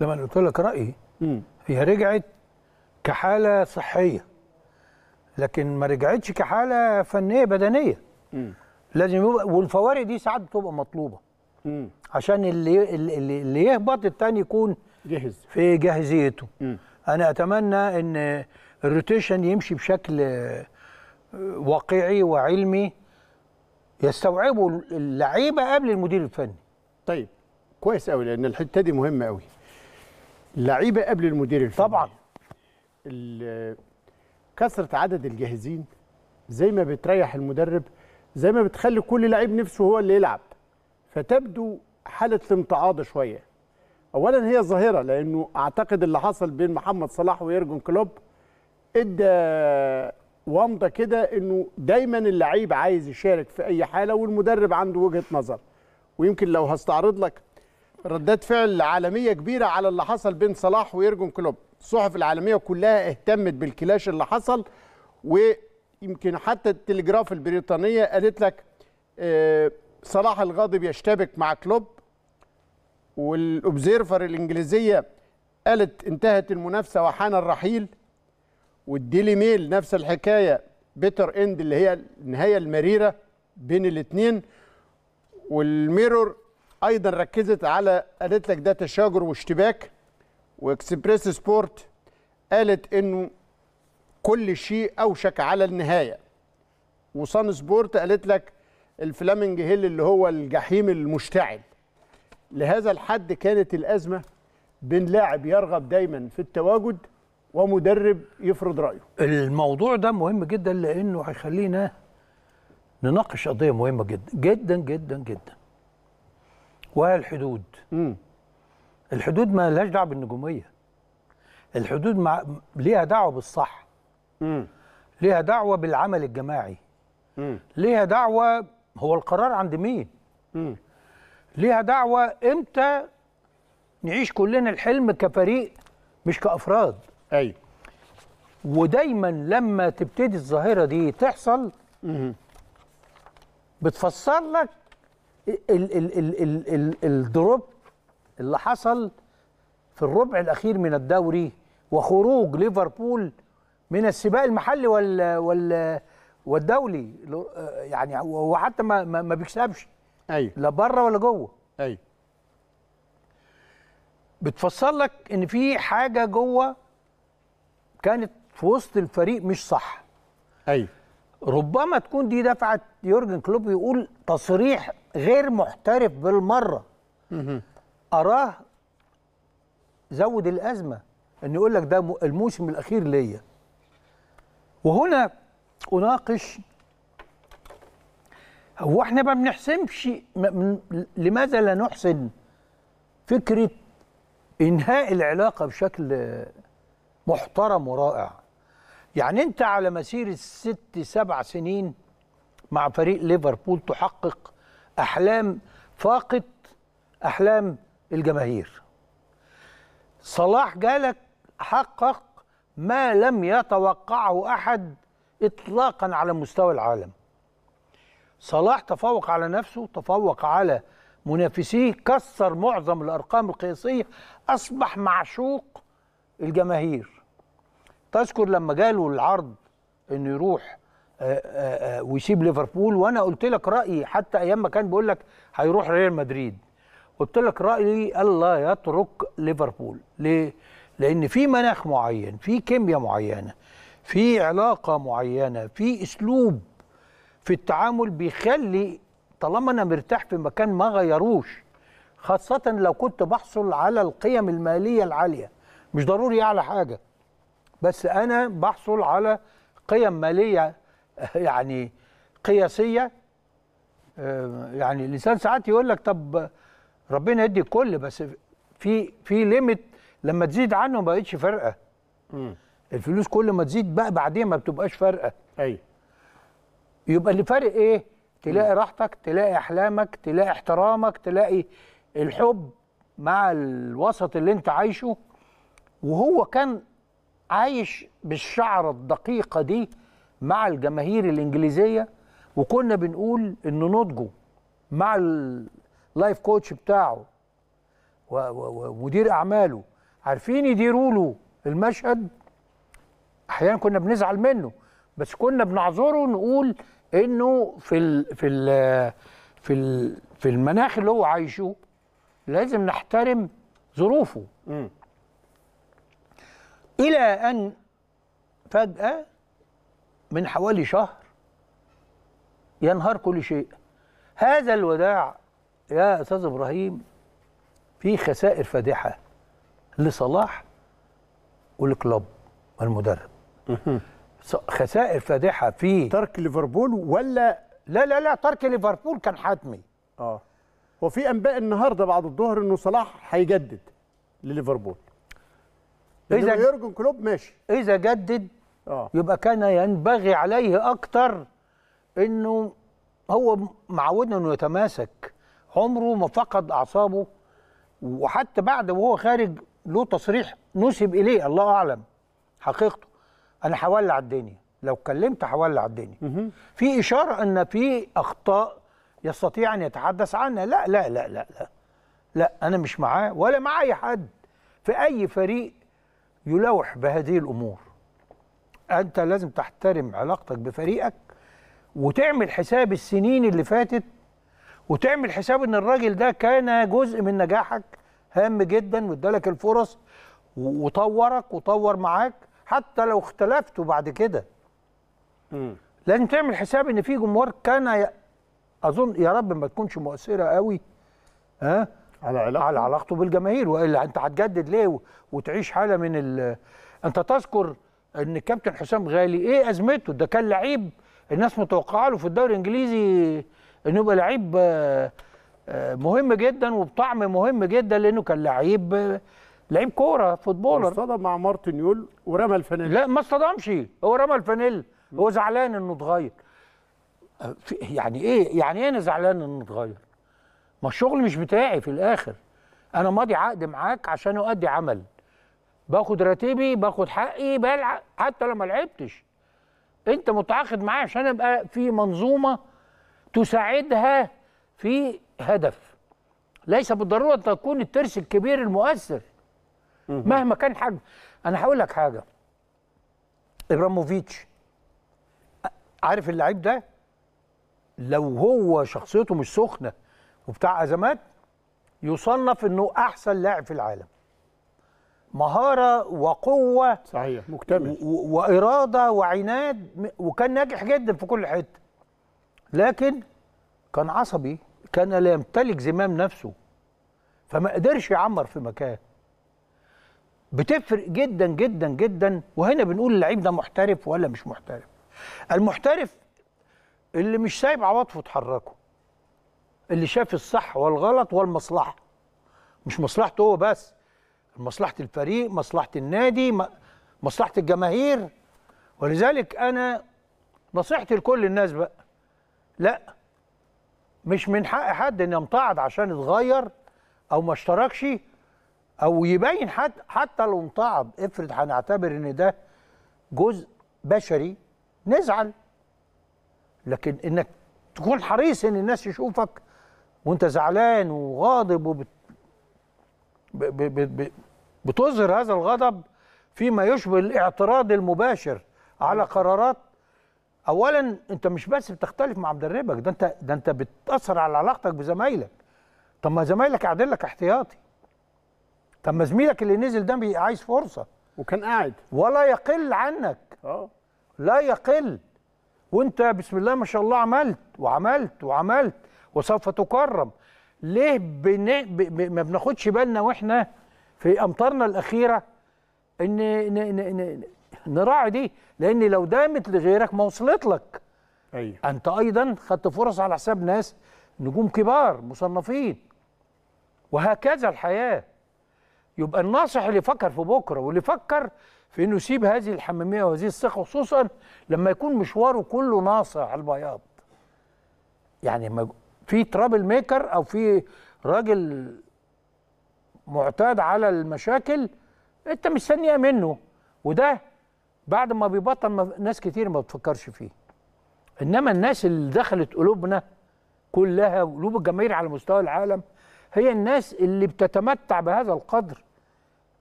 لما انا قلت لك رايي هي رجعت كحاله صحيه لكن ما رجعتش كحاله فنيه بدنيه لازم يبقى والفوارق دي ساعات بتبقى مطلوبه مم. عشان اللي اللي, اللي يهبط الثاني يكون جاهز في جاهزيته مم. انا اتمنى ان الروتيشن يمشي بشكل آه، واقعي وعلمي يستوعبه اللعيبه قبل المدير الفني طيب كويس قوي لان الحته دي مهمه قوي لعيبه قبل المدير الفني طبعا كثره عدد الجاهزين زي ما بتريح المدرب زي ما بتخلي كل لعيب نفسه هو اللي يلعب فتبدو حاله الامتعاض شويه اولا هي ظاهره لانه اعتقد اللي حصل بين محمد صلاح ويرجن كلوب ادى ومضه كده انه دايما اللعيب عايز يشارك في اي حاله والمدرب عنده وجهه نظر ويمكن لو هستعرض لك ردات فعل عالميه كبيره على اللي حصل بين صلاح ويرجون كلوب الصحف العالميه كلها اهتمت بالكلاش اللي حصل ويمكن حتى التلجراف البريطانيه قالت لك آه، صلاح الغاضب يشتبك مع كلوب والاوبزيرفر الانجليزيه قالت انتهت المنافسه وحان الرحيل والديلي ميل نفس الحكايه بيتر اند اللي هي النهايه المريره بين الاثنين والميرور ايضا ركزت على قالت لك ده تشاجر واشتباك واكسبريس سبورت قالت انه كل شيء اوشك على النهايه وصن سبورت قالت لك الفلامنج هيل اللي هو الجحيم المشتعل لهذا الحد كانت الازمه بين لاعب يرغب دايما في التواجد ومدرب يفرض رايه الموضوع ده مهم جدا لانه هيخلينا نناقش قضيه مهمه جدا جدا جدا جدا والحدود مم. الحدود ما لهاش دعوه بالنجوميه الحدود مع... ليها دعوه بالصح مم. ليها دعوه بالعمل الجماعي مم. ليها دعوه هو القرار عند مين مم. ليها دعوه امتى نعيش كلنا الحلم كفريق مش كافراد ايوه ودايما لما تبتدي الظاهره دي تحصل مم. بتفسر لك ال ال ال ال ال الدروب اللي حصل في الربع الاخير من الدوري وخروج ليفربول من السباق المحلي وال وال والدولي يعني هو حتى ما ما بيكسبش ايوه لا بره ولا جوه ايوه بتفسر لك ان في حاجه جوه كانت في وسط الفريق مش صح ايوه ربما تكون دي دفعت يورجن كلوب يقول تصريح غير محترف بالمره اراه زود الازمه ان يقول لك ده الموسم الاخير ليا وهنا اناقش هو احنا ما بنحسمش لماذا لا نحسن فكره انهاء العلاقه بشكل محترم ورائع يعني انت على مسيره ست سبع سنين مع فريق ليفربول تحقق احلام فاقت احلام الجماهير صلاح جالك حقق ما لم يتوقعه احد اطلاقا على مستوى العالم صلاح تفوق على نفسه تفوق على منافسيه كسر معظم الارقام القياسيه اصبح معشوق الجماهير تذكر لما جاله العرض انه يروح آه، آه، آه، ويسيب ليفربول وانا قلت لك رايي حتى ايام ما كان بيقول لك هيروح ريال مدريد قلت لك رايي الله يترك ليفربول ليه لان في مناخ معين في كيمياء معينه في علاقه معينه في اسلوب في التعامل بيخلي طالما انا مرتاح في مكان ما غيروش خاصه لو كنت بحصل على القيم الماليه العاليه مش ضروري اعلى حاجه بس انا بحصل على قيم ماليه يعني قياسيه آه، يعني الانسان ساعات يقول لك طب ربنا يدي الكل بس في في ليميت لما تزيد عنه ما بقتش فارقه الفلوس كل ما تزيد بقى بعدين ما بتبقاش فارقه ايوه يبقى اللي فارق ايه تلاقي م. راحتك تلاقي احلامك تلاقي احترامك تلاقي الحب مع الوسط اللي انت عايشه وهو كان عايش بالشعره الدقيقه دي مع الجماهير الانجليزيه وكنا بنقول ان نضجه مع اللايف كوتش بتاعه ومدير اعماله عارفين يديروا له المشهد احيانا كنا بنزعل منه بس كنا بنعذره نقول انه في ال في ال في ال في المناخ اللي هو عايشه لازم نحترم ظروفه م. الى ان فجاه من حوالي شهر ينهار كل شيء هذا الوداع يا استاذ ابراهيم في خسائر فادحه لصلاح والكلوب المدرب خسائر فادحه في ترك ليفربول ولا لا لا لا ترك ليفربول كان حتمي اه وفي انباء النهارده بعد الظهر انه صلاح هيجدد لليفربول اذا يورجن كلوب ماشي اذا جدد أوه. يبقى كان ينبغي عليه اكتر انه هو معودنا انه يتماسك عمره ما فقد اعصابه وحتى بعد وهو خارج له تصريح نسب اليه الله اعلم حقيقته انا هولع الدنيا لو اتكلمت هولع الدنيا في اشاره ان في اخطاء يستطيع ان يتحدث عنها لا لا لا لا لا, لا انا مش معاه ولا مع اي حد في اي فريق يلوح بهذه الامور انت لازم تحترم علاقتك بفريقك وتعمل حساب السنين اللي فاتت وتعمل حساب ان الراجل ده كان جزء من نجاحك هام جدا وادالك الفرص وطورك وطور معاك حتى لو اختلفتوا بعد كده لازم تعمل حساب ان في جمهور كان اظن يا رب ما تكونش مؤثره قوي ها على علاقته على علاقته بالجماهير والا انت هتجدد ليه وتعيش حاله من ال... انت تذكر ان الكابتن حسام غالي ايه ازمته ده كان لعيب الناس متوقعه له في الدوري الانجليزي انه يبقى لعيب آه، آه، مهم جدا وبطعم مهم جدا لانه كان لعيب آه، لعيب كوره فوتبولر اصطدم مع مارتن يول ورمى الفانيلا لا ما اصطدمش هو رمى الفانيلا هو زعلان انه اتغير يعني ايه يعني ايه انا زعلان انه اتغير ما الشغل مش بتاعي في الاخر انا ماضي عقد معاك عشان اؤدي عمل باخد راتبي باخد حقي بلعب حتى لو ما لعبتش انت متعاقد معايا عشان ابقى في منظومه تساعدها في هدف ليس بالضروره ان تكون الترس الكبير المؤثر مهما كان حجم انا هقول لك حاجه ابراموفيتش عارف اللعيب ده لو هو شخصيته مش سخنه وبتاع ازمات يصنف انه احسن لاعب في العالم مهاره وقوه صحيح مكتمل واراده وعناد وكان ناجح جدا في كل حته لكن كان عصبي كان لا يمتلك زمام نفسه فما قدرش يعمر في مكان بتفرق جدا جدا جدا وهنا بنقول اللعيب ده محترف ولا مش محترف المحترف اللي مش سايب عواطفه تحركه اللي شاف الصح والغلط والمصلحه مش مصلحته هو بس مصلحه الفريق مصلحه النادي مصلحه الجماهير ولذلك انا نصيحتي لكل الناس بقى لا مش من حق حد ان يمتعض عشان اتغير او ما اشتركش او يبين حد حتى لو امتعض افرض هنعتبر ان ده جزء بشري نزعل لكن انك تكون حريص ان الناس يشوفك وانت زعلان وغاضب وبت... ب... ب... ب... بتظهر هذا الغضب فيما يشبه الاعتراض المباشر على قرارات اولا انت مش بس بتختلف مع مدربك ده انت ده انت بتاثر على علاقتك بزمايلك طب ما زمايلك قاعدين لك احتياطي طب ما زميلك اللي نزل ده عايز فرصه وكان قاعد ولا يقل عنك اه لا يقل وانت بسم الله ما شاء الله عملت وعملت وعملت وسوف تكرم ليه بن... ب... ب... ما بناخدش بالنا واحنا في امطارنا الاخيره ان نراعي دي لان لو دامت لغيرك ما وصلت لك أيوه. انت ايضا خدت فرص على حساب ناس نجوم كبار مصنفين وهكذا الحياه يبقى الناصح اللي فكر في بكره واللي فكر في انه يسيب هذه الحماميه وهذه الثقه خصوصا لما يكون مشواره كله ناصع على البياض يعني في ترابل ميكر او في راجل معتاد على المشاكل انت مستنيها منه وده بعد ما بيبطل ناس كتير ما بتفكرش فيه انما الناس اللي دخلت قلوبنا كلها قلوب الجماهير على مستوى العالم هي الناس اللي بتتمتع بهذا القدر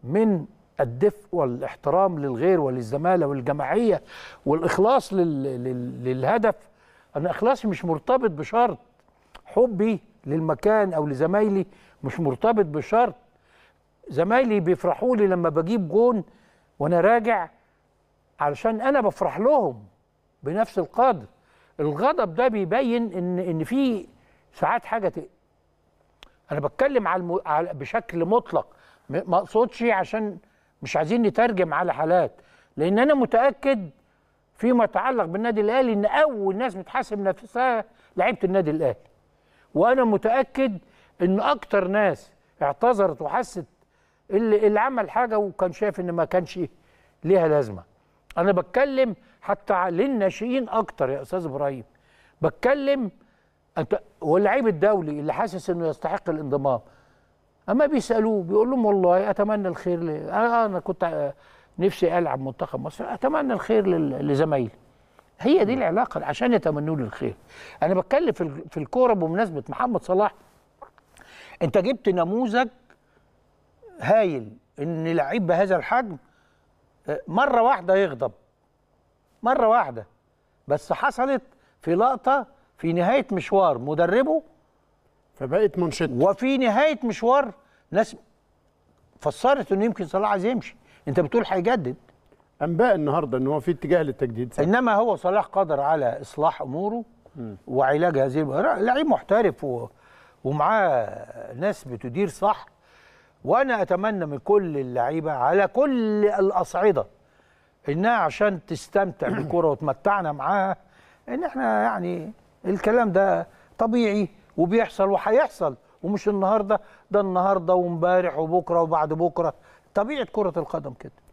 من الدفء والاحترام للغير وللزماله والجماعيه والاخلاص لل... لل... للهدف انا اخلاصي مش مرتبط بشرط حبي للمكان او لزمايلي مش مرتبط بشرط زمايلي بيفرحوا لي لما بجيب جون وانا راجع علشان انا بفرح لهم بنفس القدر الغضب ده بيبين ان ان في ساعات حاجه ت... انا بتكلم على, الم... على بشكل مطلق ما اقصدش عشان مش عايزين نترجم على حالات لان انا متاكد فيما يتعلق بالنادي الاهلي ان اول ناس بتحاسب نفسها لعيبه النادي الاهلي وانا متاكد ان اكتر ناس اعتذرت وحست اللي, اللي عمل حاجه وكان شايف ان ما كانش ليها لازمه انا بتكلم حتى للناشئين اكتر يا استاذ ابراهيم بتكلم انت واللعيب الدولي اللي حاسس انه يستحق الانضمام اما بيسالوه بيقول لهم والله اتمنى الخير ل... انا كنت آه، نفسي العب منتخب مصر اتمنى الخير لزمايلي هي دي نعم. العلاقه عشان يتمنوا لي الخير انا بتكلم في الكوره بمناسبه محمد صلاح انت جبت نموذج هايل ان لعيب بهذا الحجم آه، مره واحده يغضب مره واحده بس حصلت في لقطه في نهايه مشوار مدربه فبقت منشطه وفي نهايه مشوار ناس فسرت انه يمكن صلاح عايز يمشي انت بتقول هيجدد انباء النهارده ان هو في اتجاه للتجديد صح. انما هو صلاح قادر على اصلاح اموره م. وعلاج هذه لعيب محترف و... ومعاه ناس بتدير صح وانا اتمنى من كل اللعيبه على كل الاصعده انها عشان تستمتع بالكوره وتمتعنا معاها ان احنا يعني الكلام ده طبيعي وبيحصل وهيحصل ومش النهارده ده النهارده وامبارح وبكره وبعد بكره طبيعه كره القدم كده